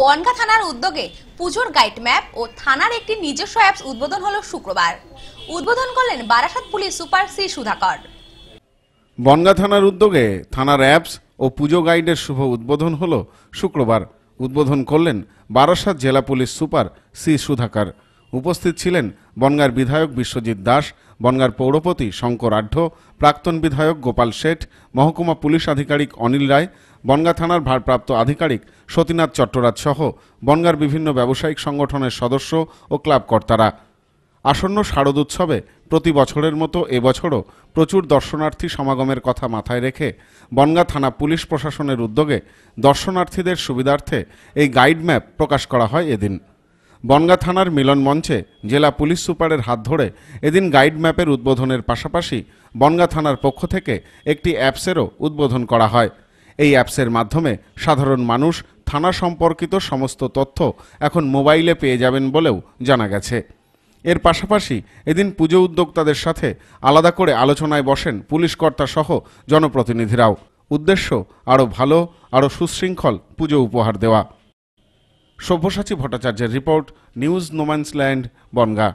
বনগা থানার উদ্যোগে পুজোর গাইড ম্যাপ ও থানার একটি নিজস্ব অ্যাপস উদ্বোধন হল শুক্রবার উদ্বোধন করলেন Barasat police super C Sudhakar Bongaon থানার উদ্যোগে থানার অ্যাপস ও পুজো গাইডের শুভ উদ্বোধন হল শুক্রবার উদ্বোধন করলেন বারাসাত জেলা পুলিশ সুপার সি সুধাকর উপস্থিত ছিলেন বনগার বিধায়ক বিশ্বজিৎ দাস বনগার পৌরপতি শঙ্কর আঢ্য প্রাক্তন বিধায়ক গোপাল শেঠ মহকুমা পুলিশ আধিকারিক অনিল রায় বনগা থানার ভারপ্রাপ্ত আধিকারিক সতীনাথ চট্টরাজ সহ বনগার বিভিন্ন ব্যবসায়িক সংগঠনের সদস্য ও ক্লাবকর্তারা আসন্ন শারদোৎসবে প্রতি বছরের মতো এবছরও প্রচুর দর্শনার্থী সমাগমের কথা মাথায় রেখে বনগা থানা পুলিশ প্রশাসনের উদ্যোগে দর্শনার্থীদের সুবিধার্থে এই গাইড ম্যাপ প্রকাশ করা হয় এদিন বনগা থানার মিলন মঞ্চে জেলা পুলিশ সুপারের হাত ধরে এদিন গাইড ম্যাপের উদ্বোধনের পাশাপাশি বনগা থানার পক্ষ থেকে একটি অ্যাপসেরও উদ্বোধন করা হয় এই অ্যাপসের মাধ্যমে সাধারণ মানুষ থানা সম্পর্কিত সমস্ত তথ্য এখন মোবাইলে পেয়ে যাবেন বলেও জানা গেছে এর পাশাপাশি এদিন পুজো উদ্যোক্তাদের সাথে আলাদা করে আলোচনায় বসেন পুলিশ কর্তা সহ জনপ্রতিনিধিরাও উদ্দেশ্য আরও ভালো আরও সুশৃঙ্খল পুজো উপহার দেওয়া সব্যসাচী ভট্টাচার্যের রিপোর্ট নিউজ নোম্যান্সল্যান্ড বনগা